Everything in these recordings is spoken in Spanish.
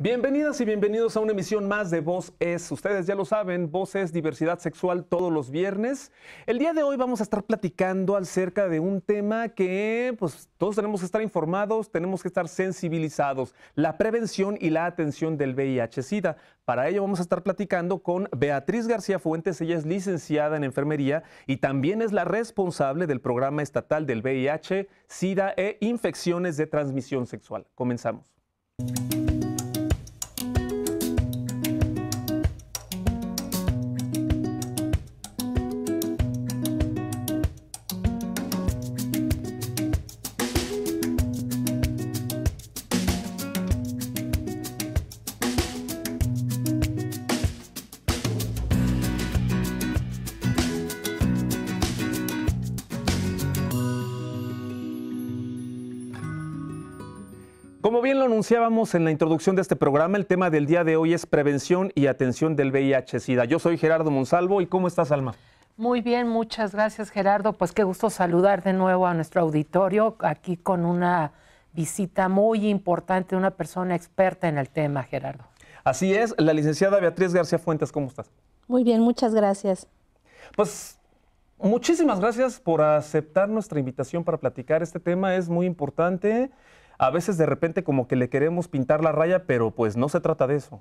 Bienvenidas y bienvenidos a una emisión más de Voz Es. Ustedes ya lo saben, Voz Es Diversidad Sexual todos los viernes. El día de hoy vamos a estar platicando acerca de un tema que pues, todos tenemos que estar informados, tenemos que estar sensibilizados, la prevención y la atención del VIH-Sida. Para ello vamos a estar platicando con Beatriz García Fuentes, ella es licenciada en enfermería y también es la responsable del programa estatal del VIH, SIDA e infecciones de transmisión sexual. Comenzamos. Como bien lo anunciábamos en la introducción de este programa, el tema del día de hoy es prevención y atención del VIH-Sida. Yo soy Gerardo Monsalvo y ¿cómo estás, Alma? Muy bien, muchas gracias, Gerardo. Pues qué gusto saludar de nuevo a nuestro auditorio aquí con una visita muy importante, una persona experta en el tema, Gerardo. Así es, la licenciada Beatriz García Fuentes, ¿cómo estás? Muy bien, muchas gracias. Pues muchísimas gracias por aceptar nuestra invitación para platicar. Este tema es muy importante a veces de repente como que le queremos pintar la raya, pero pues no se trata de eso.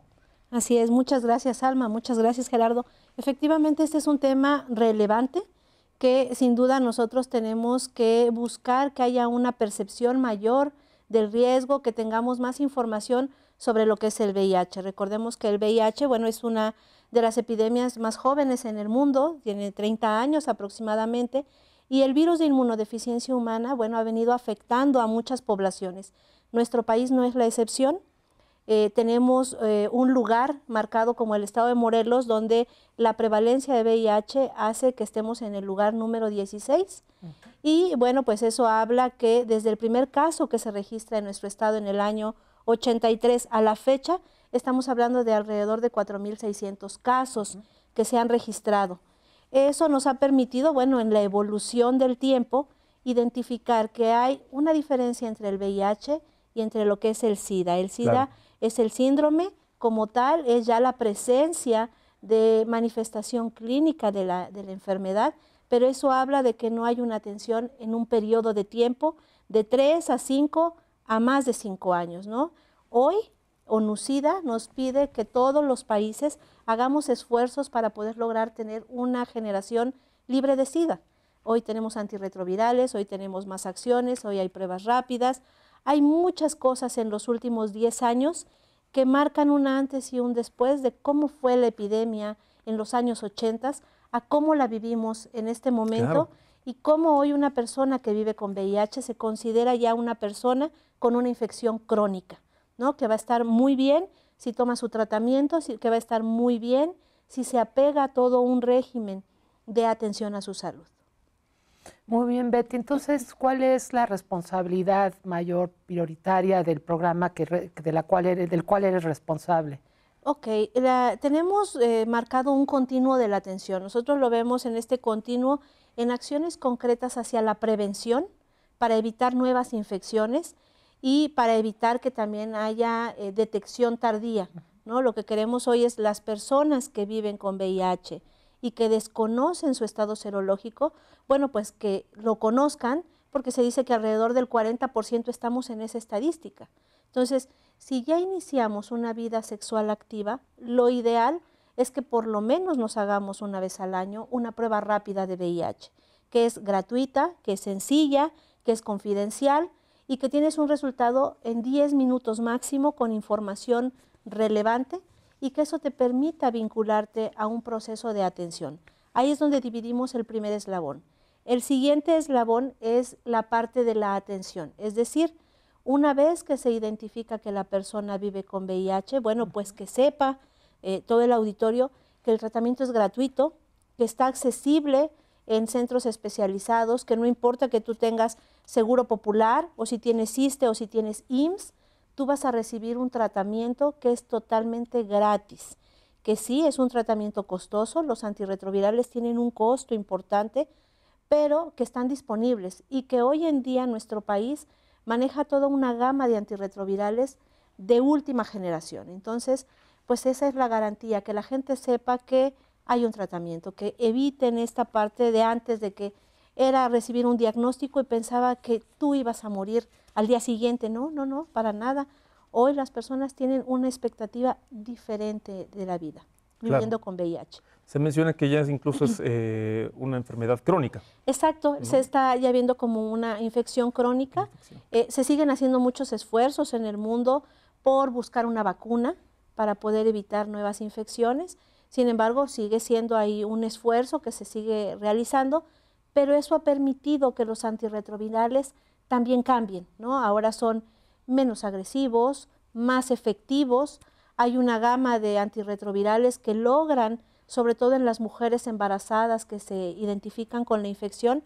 Así es, muchas gracias Alma, muchas gracias Gerardo. Efectivamente, este es un tema relevante que sin duda nosotros tenemos que buscar que haya una percepción mayor del riesgo, que tengamos más información sobre lo que es el VIH. Recordemos que el VIH, bueno, es una de las epidemias más jóvenes en el mundo, tiene 30 años aproximadamente, y el virus de inmunodeficiencia humana, bueno, ha venido afectando a muchas poblaciones. Nuestro país no es la excepción. Eh, tenemos eh, un lugar marcado como el estado de Morelos, donde la prevalencia de VIH hace que estemos en el lugar número 16. Y bueno, pues eso habla que desde el primer caso que se registra en nuestro estado en el año 83 a la fecha, estamos hablando de alrededor de 4.600 casos que se han registrado. Eso nos ha permitido, bueno, en la evolución del tiempo, identificar que hay una diferencia entre el VIH y entre lo que es el SIDA. El SIDA es el síndrome como tal, es ya la presencia de manifestación clínica de la, de la enfermedad, pero eso habla de que no hay una atención en un periodo de tiempo de 3 a 5 a más de 5 años, ¿no? Hoy ONUCIDA nos pide que todos los países hagamos esfuerzos para poder lograr tener una generación libre de SIDA. Hoy tenemos antirretrovirales, hoy tenemos más acciones, hoy hay pruebas rápidas. Hay muchas cosas en los últimos 10 años que marcan un antes y un después de cómo fue la epidemia en los años 80 a cómo la vivimos en este momento y cómo hoy una persona que vive con VIH se considera ya una persona con una infección crónica. Que va a estar muy bien si toma su tratamiento, que va a estar muy bien si se apega a todo un régimen de atención a su salud. Muy bien, Betty. Entonces, ¿cuál es la responsabilidad mayor prioritaria del programa de la cual del cual eres responsable? Ok, tenemos eh, marcado un continuo de la atención. Nosotros lo vemos en este continuo en acciones concretas hacia la prevención para evitar nuevas infecciones, y para evitar que también haya eh, detección tardía. ¿no? Lo que queremos hoy es las personas que viven con VIH y que desconocen su estado serológico, bueno, pues que lo conozcan porque se dice que alrededor del 40% estamos en esa estadística. Entonces, si ya iniciamos una vida sexual activa, lo ideal es que por lo menos nos hagamos una vez al año una prueba rápida de VIH, que es gratuita, que es sencilla, que es confidencial y que tienes un resultado en 10 minutos máximo con información relevante y que eso te permita vincularte a un proceso de atención. Ahí es donde dividimos el primer eslabón. El siguiente eslabón es la parte de la atención, es decir, una vez que se identifica que la persona vive con VIH, bueno, pues que sepa eh, todo el auditorio que el tratamiento es gratuito, que está accesible en centros especializados, que no importa que tú tengas seguro popular o si tienes ISTE o si tienes IMSS, tú vas a recibir un tratamiento que es totalmente gratis, que sí es un tratamiento costoso, los antirretrovirales tienen un costo importante, pero que están disponibles y que hoy en día nuestro país maneja toda una gama de antirretrovirales de última generación. Entonces, pues esa es la garantía, que la gente sepa que hay un tratamiento, que eviten esta parte de antes de que era recibir un diagnóstico y pensaba que tú ibas a morir al día siguiente. No, no, no, para nada. Hoy las personas tienen una expectativa diferente de la vida, viviendo con VIH. Se menciona que ya incluso es eh, una enfermedad crónica. Exacto, se está ya viendo como una infección crónica. Eh, se siguen haciendo muchos esfuerzos en el mundo por buscar una vacuna para poder evitar nuevas infecciones. Sin embargo, sigue siendo ahí un esfuerzo que se sigue realizando pero eso ha permitido que los antirretrovirales también cambien, ¿no? Ahora son menos agresivos, más efectivos, hay una gama de antirretrovirales que logran, sobre todo en las mujeres embarazadas que se identifican con la infección,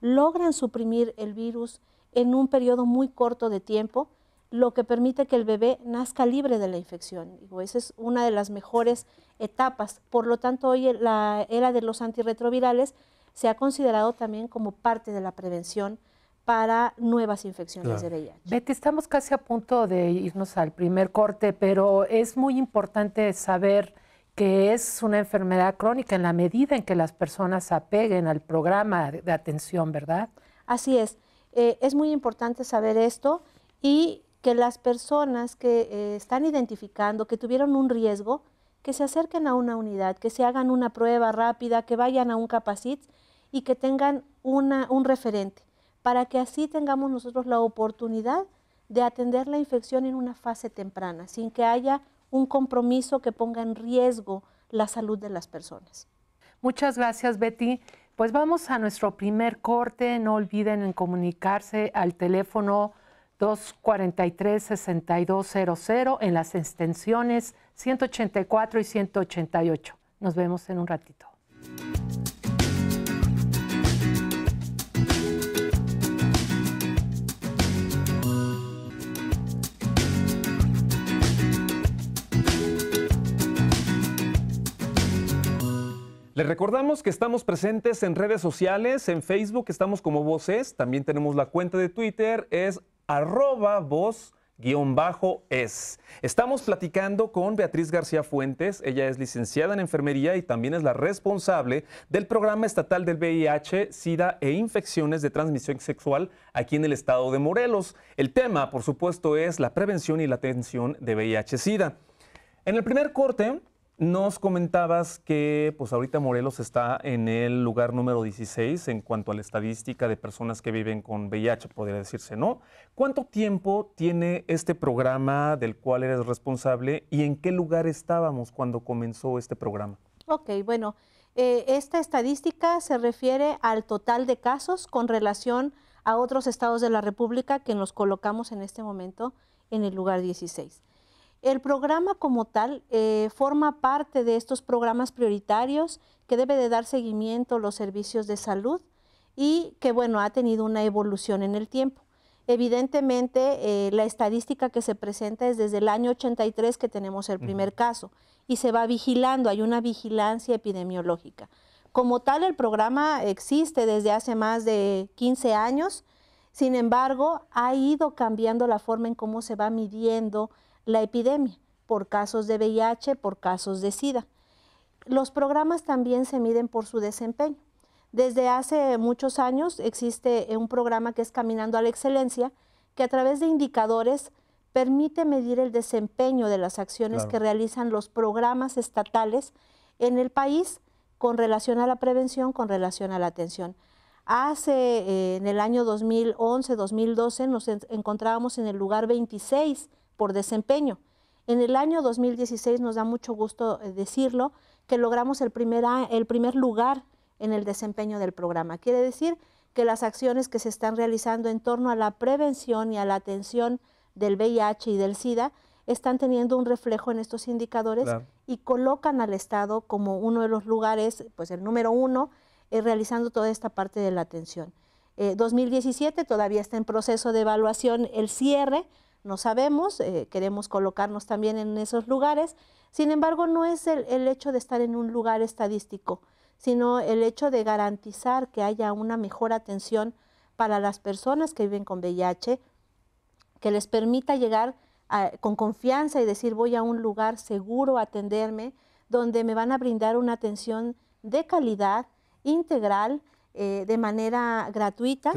logran suprimir el virus en un periodo muy corto de tiempo, lo que permite que el bebé nazca libre de la infección. esa es una de las mejores etapas. Por lo tanto, hoy la era de los antirretrovirales se ha considerado también como parte de la prevención para nuevas infecciones de VIH. Betty, estamos casi a punto de irnos al primer corte, pero es muy importante saber que es una enfermedad crónica en la medida en que las personas apeguen al programa de atención, ¿verdad? Así es. Eh, es muy importante saber esto y que las personas que eh, están identificando que tuvieron un riesgo que se acerquen a una unidad, que se hagan una prueba rápida, que vayan a un capacit y que tengan un referente, para que así tengamos nosotros la oportunidad de atender la infección en una fase temprana, sin que haya un compromiso que ponga en riesgo la salud de las personas. Muchas gracias, Betty. Pues vamos a nuestro primer corte. No olviden en comunicarse al teléfono 243-6200 en las extensiones 184 y 188. Nos vemos en un ratito. Les recordamos que estamos presentes en redes sociales, en Facebook estamos como Voces, también tenemos la cuenta de Twitter, es arroba voz guión bajo es. Estamos platicando con Beatriz García Fuentes, ella es licenciada en enfermería y también es la responsable del programa estatal del VIH, SIDA e infecciones de transmisión sexual aquí en el estado de Morelos. El tema, por supuesto, es la prevención y la atención de VIH-SIDA. En el primer corte nos comentabas que pues ahorita Morelos está en el lugar número 16 en cuanto a la estadística de personas que viven con VIH, podría decirse, ¿no? ¿Cuánto tiempo tiene este programa del cual eres responsable y en qué lugar estábamos cuando comenzó este programa? Ok, bueno, eh, esta estadística se refiere al total de casos con relación a otros estados de la República que nos colocamos en este momento en el lugar 16. El programa como tal eh, forma parte de estos programas prioritarios que debe de dar seguimiento a los servicios de salud y que bueno, ha tenido una evolución en el tiempo. Evidentemente, eh, la estadística que se presenta es desde el año 83 que tenemos el primer caso y se va vigilando, hay una vigilancia epidemiológica. Como tal, el programa existe desde hace más de 15 años, sin embargo, ha ido cambiando la forma en cómo se va midiendo, la epidemia, por casos de VIH, por casos de SIDA. Los programas también se miden por su desempeño. Desde hace muchos años existe un programa que es Caminando a la Excelencia, que a través de indicadores permite medir el desempeño de las acciones que realizan los programas estatales en el país con relación a la prevención, con relación a la atención. Hace eh, en el año 2011-2012 nos encontrábamos en el lugar 26 por desempeño. En el año 2016 nos da mucho gusto eh, decirlo que logramos el primer, el primer lugar en el desempeño del programa. Quiere decir que las acciones que se están realizando en torno a la prevención y a la atención del VIH y del SIDA están teniendo un reflejo en estos indicadores y colocan al Estado como uno de los lugares, pues el número uno, eh, realizando toda esta parte de la atención. Eh, 2017 todavía está en proceso de evaluación el cierre, no sabemos, eh, queremos colocarnos también en esos lugares. Sin embargo, no es el, hecho de estar en un lugar estadístico, sino el hecho de garantizar que haya una mejor atención para las personas que viven con VIH, que les permita llegar con confianza y decir voy a un lugar seguro a atenderme, donde me van a brindar una atención de calidad, integral, eh, de manera gratuita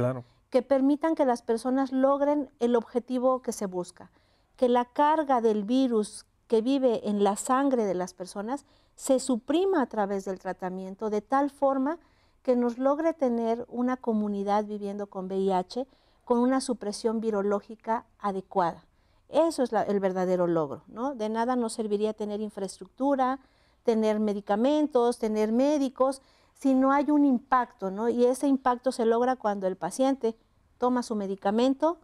que permitan que las personas logren el objetivo que se busca, que la carga del virus que vive en la sangre de las personas se suprima a través del tratamiento de tal forma que nos logre tener una comunidad viviendo con VIH con una supresión virológica adecuada. Eso es el verdadero logro, ¿no? De nada nos serviría tener infraestructura, tener medicamentos, tener médicos, si no hay un impacto, ¿no? Y ese impacto se logra cuando el paciente toma su medicamento,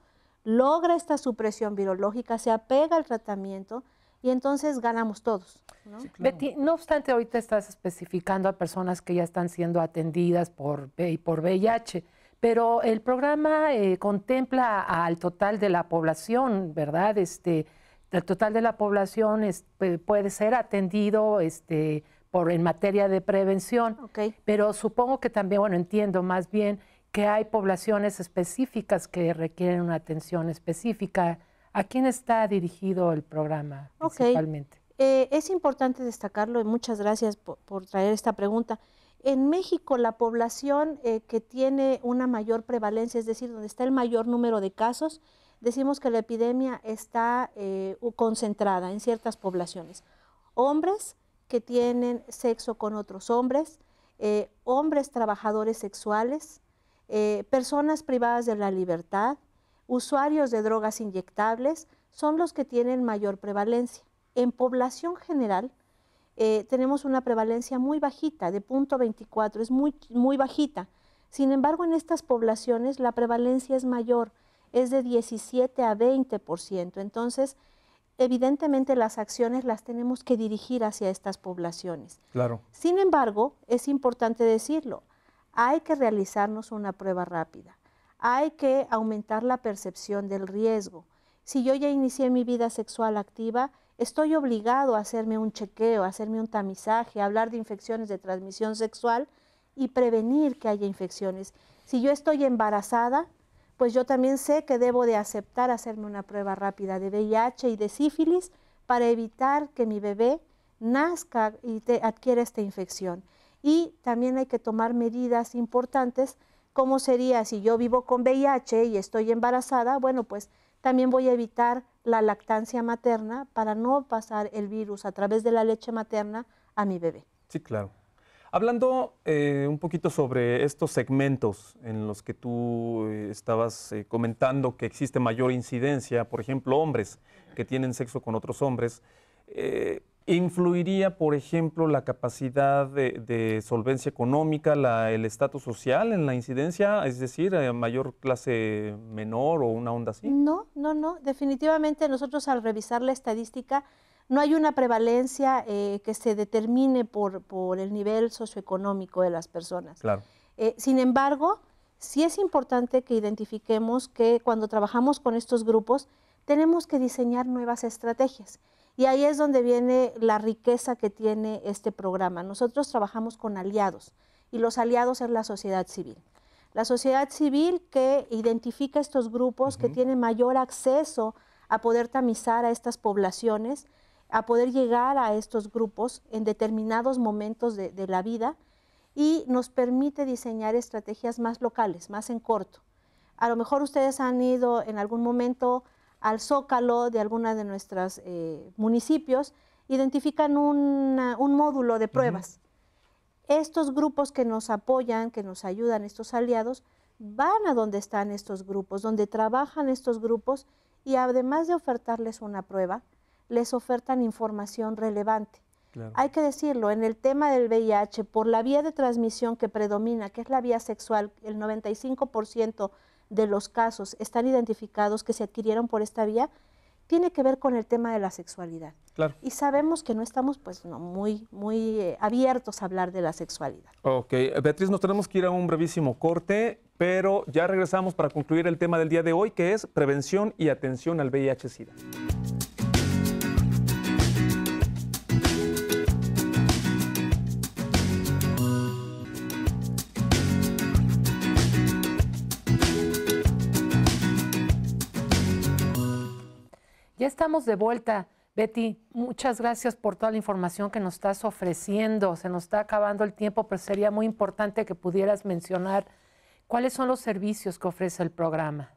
logra esta supresión virológica, se apega al tratamiento y entonces ganamos todos. ¿no? Betty, no obstante, ahorita estás especificando a personas que ya están siendo atendidas por, por VIH, pero el programa eh, contempla al total de la población, ¿verdad? Este, el total de la población puede ser atendido este, por, en materia de prevención, pero supongo que también, bueno, entiendo más bien que hay poblaciones específicas que requieren una atención específica. ¿A quién está dirigido el programa principalmente? Eh, es importante destacarlo y muchas gracias por, traer esta pregunta. En México, la población eh, que tiene una mayor prevalencia, es decir, donde está el mayor número de casos, decimos que la epidemia está eh, concentrada en ciertas poblaciones. Hombres que tienen sexo con otros hombres, hombres trabajadores sexuales, eh, personas privadas de la libertad, usuarios de drogas inyectables, son los que tienen mayor prevalencia. En población general, eh, tenemos una prevalencia muy bajita, de 0.24, es muy, muy bajita. Sin embargo, en estas poblaciones la prevalencia es mayor, es de 17 a 20%. Entonces, evidentemente las acciones las tenemos que dirigir hacia estas poblaciones. Claro. Sin embargo, es importante decirlo, hay que realizarnos una prueba rápida, hay que aumentar la percepción del riesgo. Si yo ya inicié mi vida sexual activa, estoy obligado a hacerme un chequeo, hacerme un tamizaje, hablar de infecciones de transmisión sexual y prevenir que haya infecciones. Si yo estoy embarazada, pues yo también sé que debo de aceptar hacerme una prueba rápida de VIH y de sífilis para evitar que mi bebé nazca y adquiera esta infección y también hay que tomar medidas importantes, como sería si yo vivo con VIH y estoy embarazada, bueno, pues también voy a evitar la lactancia materna para no pasar el virus a través de la leche materna a mi bebé. Sí, claro. Hablando eh, un poquito sobre estos segmentos en los que tú eh, estabas eh, comentando que existe mayor incidencia, por ejemplo, hombres que tienen sexo con otros hombres, ¿Influiría, por ejemplo, la capacidad de, solvencia económica, el estatus social en la incidencia? Es decir, mayor clase menor o una onda así. No, no, no. Definitivamente nosotros al revisar la estadística no hay una prevalencia eh, que se determine por, el nivel socioeconómico de las personas. Claro. Eh, sin embargo, sí es importante que identifiquemos que cuando trabajamos con estos grupos tenemos que diseñar nuevas estrategias. Y ahí es donde viene la riqueza que tiene este programa. Nosotros trabajamos con aliados y los aliados es la sociedad civil. La sociedad civil que identifica estos grupos, que tiene mayor acceso a poder tamizar a estas poblaciones, a poder llegar a estos grupos en determinados momentos de, de la vida y nos permite diseñar estrategias más locales, más en corto. A lo mejor ustedes han ido en algún momento al zócalo de alguna de nuestras eh, municipios, identifican un módulo de pruebas. Estos grupos que nos apoyan, que nos ayudan, estos aliados, van a donde están estos grupos, donde trabajan estos grupos y además de ofertarles una prueba, les ofertan información relevante. Hay que decirlo, en el tema del VIH, por la vía de transmisión que predomina, que es la vía sexual, el 95% de los casos están identificados que se adquirieron por esta vía, tiene que ver con el tema de la sexualidad. Claro. Y sabemos que no estamos pues no, muy, muy eh, abiertos a hablar de la sexualidad. Ok, Beatriz, nos tenemos que ir a un brevísimo corte, pero ya regresamos para concluir el tema del día de hoy, que es prevención y atención al VIH-Sida. Ya estamos de vuelta. Betty, muchas gracias por toda la información que nos estás ofreciendo. Se nos está acabando el tiempo, pero sería muy importante que pudieras mencionar cuáles son los servicios que ofrece el programa.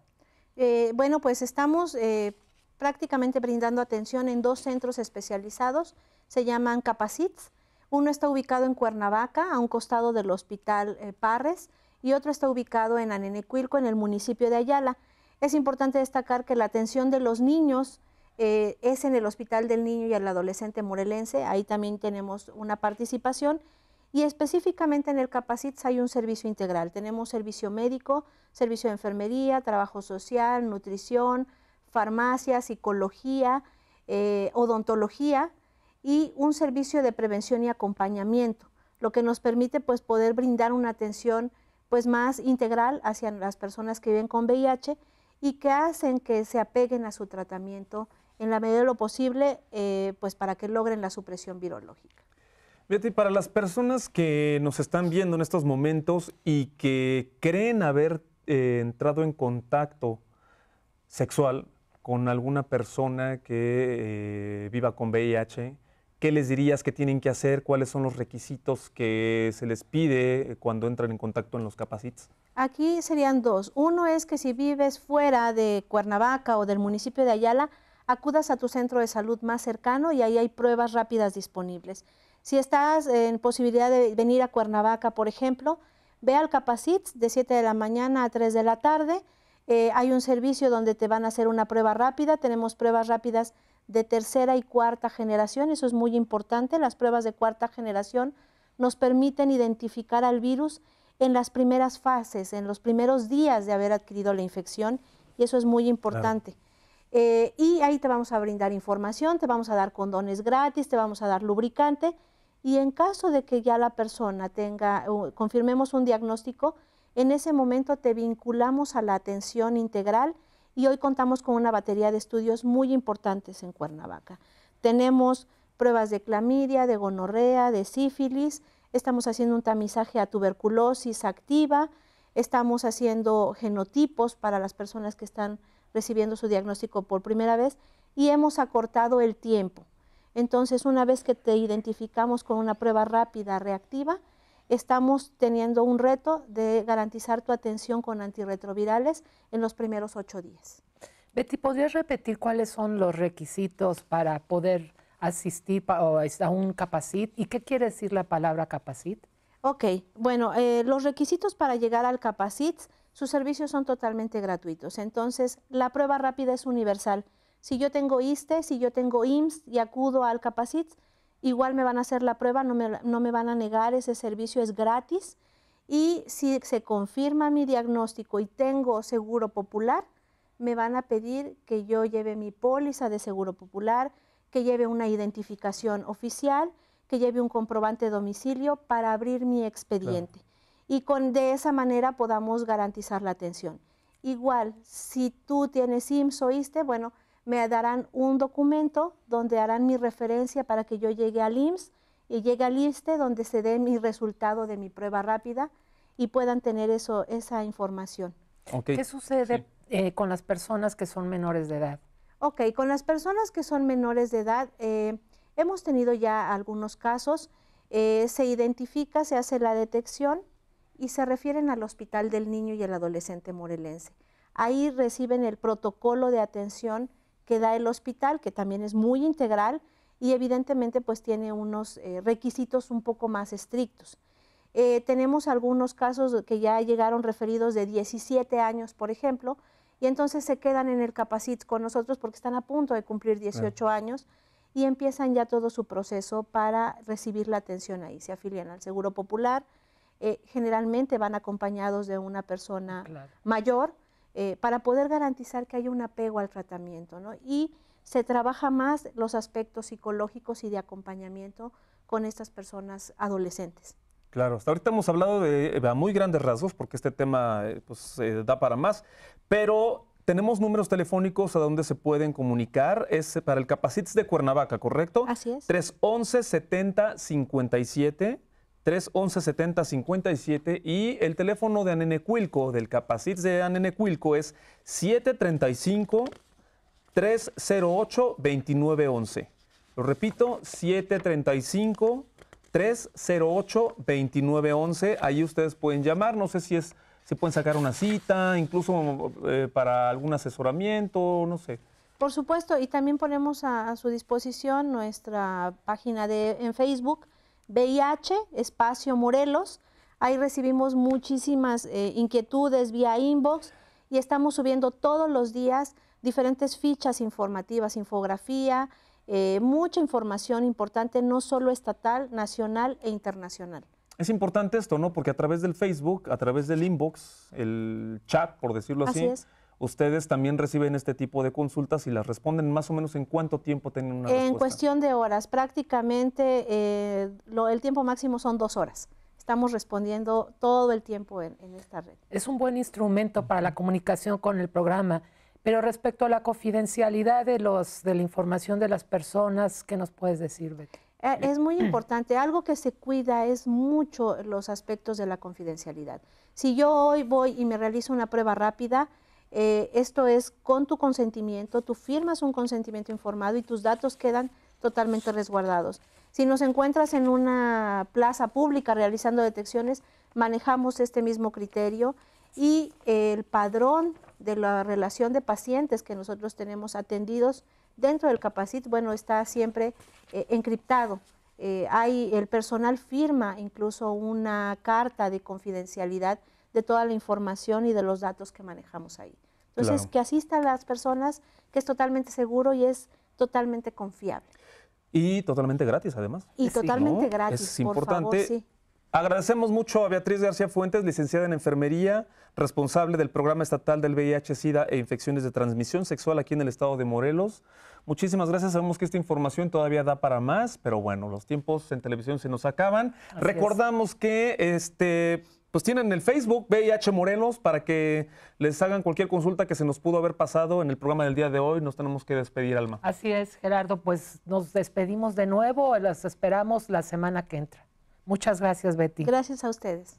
Eh, bueno, pues estamos eh, prácticamente brindando atención en dos centros especializados. Se llaman Capacits. Uno está ubicado en Cuernavaca, a un costado del Hospital eh, Parres, y otro está ubicado en Anenecuilco, en el municipio de Ayala. Es importante destacar que la atención de los niños eh, es en el Hospital del Niño y el Adolescente Morelense, ahí también tenemos una participación. Y específicamente en el Capacits hay un servicio integral. Tenemos servicio médico, servicio de enfermería, trabajo social, nutrición, farmacia, psicología, eh, odontología y un servicio de prevención y acompañamiento, lo que nos permite pues poder brindar una atención pues más integral hacia las personas que viven con VIH y que hacen que se apeguen a su tratamiento en la medida de lo posible, eh, pues para que logren la supresión virológica. Betty, para las personas que nos están viendo en estos momentos y que creen haber eh, entrado en contacto sexual con alguna persona que eh, viva con VIH, ¿qué les dirías que tienen que hacer? ¿Cuáles son los requisitos que se les pide cuando entran en contacto en los capacits? Aquí serían dos. Uno es que si vives fuera de Cuernavaca o del municipio de Ayala, acudas a tu centro de salud más cercano y ahí hay pruebas rápidas disponibles. Si estás en posibilidad de venir a Cuernavaca, por ejemplo, ve al Capacit de 7 de la mañana a 3 de la tarde. Eh, hay un servicio donde te van a hacer una prueba rápida. Tenemos pruebas rápidas de tercera y cuarta generación. Eso es muy importante. Las pruebas de cuarta generación nos permiten identificar al virus en las primeras fases, en los primeros días de haber adquirido la infección. Y eso es muy importante. Eh, y ahí te vamos a brindar información, te vamos a dar condones gratis, te vamos a dar lubricante. Y en caso de que ya la persona tenga, confirmemos un diagnóstico, en ese momento te vinculamos a la atención integral y hoy contamos con una batería de estudios muy importantes en Cuernavaca. Tenemos pruebas de clamidia, de gonorrea, de sífilis, estamos haciendo un tamizaje a tuberculosis activa, estamos haciendo genotipos para las personas que están recibiendo su diagnóstico por primera vez y hemos acortado el tiempo. Entonces, una vez que te identificamos con una prueba rápida, reactiva, estamos teniendo un reto de garantizar tu atención con antirretrovirales en los primeros ocho días. Betty, ¿podrías repetir cuáles son los requisitos para poder asistir a un capacit? ¿Y qué quiere decir la palabra capacit? Ok, bueno, eh, los requisitos para llegar al capacit sus servicios son totalmente gratuitos. Entonces, la prueba rápida es universal. Si yo tengo ISTE, si yo tengo IMSS y acudo al Capacit, igual me van a hacer la prueba, no me, van a negar, ese servicio es gratis. Y si se confirma mi diagnóstico y tengo seguro popular, me van a pedir que yo lleve mi póliza de seguro popular, que lleve una identificación oficial, que lleve un comprobante de domicilio para abrir mi expediente y con, de esa manera podamos garantizar la atención. Igual, si tú tienes IMSS o ISTE, bueno, me darán un documento donde harán mi referencia para que yo llegue al IMSS y llegue al ISTE donde se dé mi resultado de mi prueba rápida y puedan tener eso, esa información. ¿Qué sucede eh, con las personas que son menores de edad? Ok, con las personas que son menores de edad, eh, hemos tenido ya algunos casos, eh, se identifica, se hace la detección y se refieren al Hospital del Niño y el Adolescente Morelense. Ahí reciben el protocolo de atención que da el hospital, que también es muy integral y evidentemente pues tiene unos eh, requisitos un poco más estrictos. Eh, tenemos algunos casos que ya llegaron referidos de 17 años, por ejemplo, y entonces se quedan en el Capacit con nosotros porque están a punto de cumplir 18 años y empiezan ya todo su proceso para recibir la atención ahí. Se afilian al Seguro Popular, eh, generalmente van acompañados de una persona mayor eh, para poder garantizar que haya un apego al tratamiento. ¿no? Y se trabaja más los aspectos psicológicos y de acompañamiento con estas personas adolescentes. Claro, hasta ahorita hemos hablado de, eh, a muy grandes rasgos, porque este tema pues, da para más, pero tenemos números telefónicos a donde se pueden comunicar. Es para el Capacites de Cuernavaca, ¿correcto? Así es. 311 70 57 311-7057 y el teléfono de Anenecuilco, del Capacit de Anenecuilco, es 735-308-2911. Lo repito, 735-308-2911. Ahí ustedes pueden llamar, no sé si es, se pueden sacar una cita, incluso eh, para algún asesoramiento, no sé. Por supuesto, y también ponemos a, a su disposición nuestra página de, en Facebook, VIH, espacio Morelos. Ahí recibimos muchísimas eh, inquietudes vía inbox y estamos subiendo todos los días diferentes fichas informativas, infografía, eh, mucha información importante, no solo estatal, nacional e internacional. Es importante esto, ¿no? Porque a través del Facebook, a través del inbox, el chat, por decirlo así, ¿Ustedes también reciben este tipo de consultas y las responden más o menos en cuánto tiempo tienen una en respuesta? En cuestión de horas, prácticamente eh, el tiempo máximo son dos horas. Estamos respondiendo todo el tiempo en, esta red. Es un buen instrumento para la comunicación con el programa, pero respecto a la confidencialidad de, los, de la información de las personas, ¿qué nos puedes decir, eh, Es muy importante. Algo que se cuida es mucho los aspectos de la confidencialidad. Si yo hoy voy y me realizo una prueba rápida, eh, esto es con tu consentimiento, tú firmas un consentimiento informado y tus datos quedan totalmente resguardados. Si nos encuentras en una plaza pública realizando detecciones, manejamos este mismo criterio y el padrón de la relación de pacientes que nosotros tenemos atendidos dentro del Capacit, bueno, está siempre eh, encriptado. Eh, hay, el personal firma incluso una carta de confidencialidad de toda la información y de los datos que manejamos ahí. Entonces, que que a las personas, que es totalmente seguro y es totalmente confiable. Y totalmente gratis, además. Y eh, totalmente gratis. Es importante. Agradecemos mucho a Beatriz García Fuentes, licenciada en enfermería, responsable del programa estatal del VIH-Sida e infecciones de transmisión sexual aquí en el estado de Morelos. Muchísimas gracias. Sabemos que esta información todavía da para más, pero bueno, los tiempos en televisión se nos acaban. Recordamos que este pues tienen el Facebook VIH Morelos para que les hagan cualquier consulta que se nos pudo haber pasado en el programa del día de hoy. Nos tenemos que despedir, Alma. Así es, Gerardo. Pues nos despedimos de nuevo. Las esperamos la semana que entra. Muchas gracias, Betty. Gracias a ustedes.